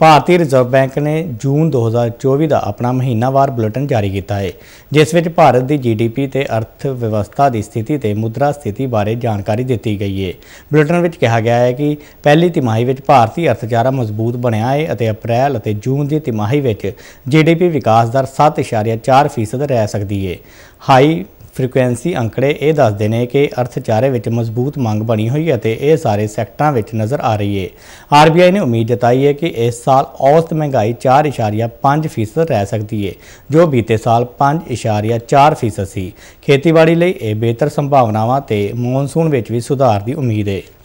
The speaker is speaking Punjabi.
ਭਾਰਤੀ ਰਿਜ਼ਰਵ ਬੈਂਕ ਨੇ ਜੂਨ 2024 ਦਾ ਆਪਣਾ ਮਹੀਨਾਵਾਰ ਬੁਲੇਟਿਨ ਜਾਰੀ ਕੀਤਾ ਹੈ ਜਿਸ ਵਿੱਚ ਭਾਰਤ ਦੀ ਜੀਡੀਪੀ ਤੇ ਅਰਥ ਵਿਵਸਥਾ ਦੀ ਸਥਿਤੀ ਤੇ ਮੁਦਰਾ ਸਥਿਤੀ ਬਾਰੇ ਜਾਣਕਾਰੀ ਦਿੱਤੀ ਗਈ ਹੈ ਬੁਲੇਟਿਨ ਵਿੱਚ ਕਿਹਾ ਗਿਆ ਹੈ ਕਿ ਪਹਿਲੀ ਤਿਮਾਹੀ ਵਿੱਚ ਭਾਰਤੀ ਅਰਥਚਾਰਾ ਮਜ਼ਬੂਤ ਬਣਿਆ ਹੈ ਅਤੇ ਅਪ੍ਰੈਲ ਅਤੇ ਜੂਨ ਦੀ ਤਿਮਾਹੀ ਵਿੱਚ ਜੀਡੀਪੀ ਵਿਕਾਸ ਦਰ 7.4% ਰਹਿ ਸਕਦੀ ਹੈ ਹਾਈ ਫ੍ਰੀਕੁਐਂਸੀ ਅੰਕੜੇ ਇਹ ਦੱਸਦੇ ਨੇ ਕਿ ਅਰਥਚਾਰੇ ਵਿੱਚ ਮਜ਼ਬੂਤ ਮੰਗ ਬਣੀ ਹੋਈ ਹੈ ਤੇ ਇਹ ਸਾਰੇ ਸੈਕਟਰਾਂ ਵਿੱਚ ਨਜ਼ਰ ਆ ਰਹੀ ਹੈ ਆਰਬੀਆਈ ਨੇ ਉਮੀਦ ਜਤਾਈ ਹੈ ਕਿ ਇਸ ਸਾਲ ਔਸਤ ਮਹਿੰਗਾਈ 4.5% ਰਹਿ ਸਕਦੀ ਹੈ ਜੋ ਬੀਤੇ ਸਾਲ 5.4% ਸੀ ਖੇਤੀਬਾੜੀ ਲਈ ਇਹ ਬਿਹਤਰ ਸੰਭਾਵਨਾਵਾਂ ਤੇ ਮੌਨਸੂਨ ਵਿੱਚ ਵੀ ਸੁਧਾਰ ਦੀ ਉਮੀਦ ਹੈ